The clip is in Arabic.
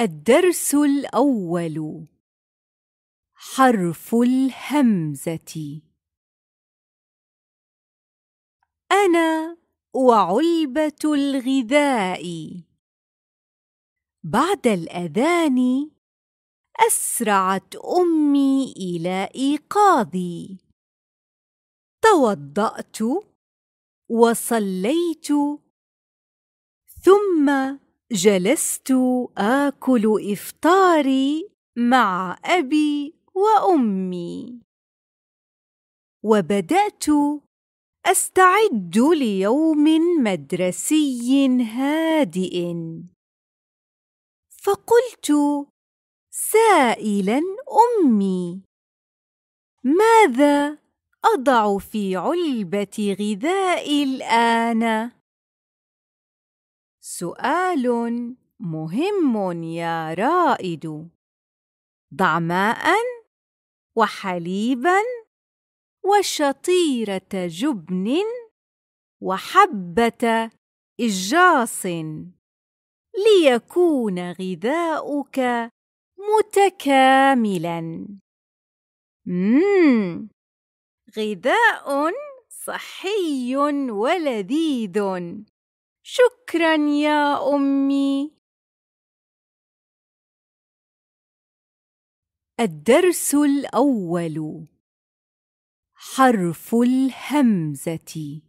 الدرس الأول حرف الهمزة أنا وعلبة الغذاء بعد الأذان أسرعت أمي إلى إيقاظي توضأت وصليت ثم جلست آكل إفطاري مع أبي وأمي وبدأت أستعد ليوم مدرسي هادئ فقلت سائلا أمي ماذا أضع في علبة غذائي الآن؟ سؤال مهم يا رائد ضع ماء وحليبا وشطيره جبن وحبه اجاص ليكون غذاؤك متكاملا مم. غذاء صحي ولذيذ شكرا يا أمي الدرس الأول حرف الهمزة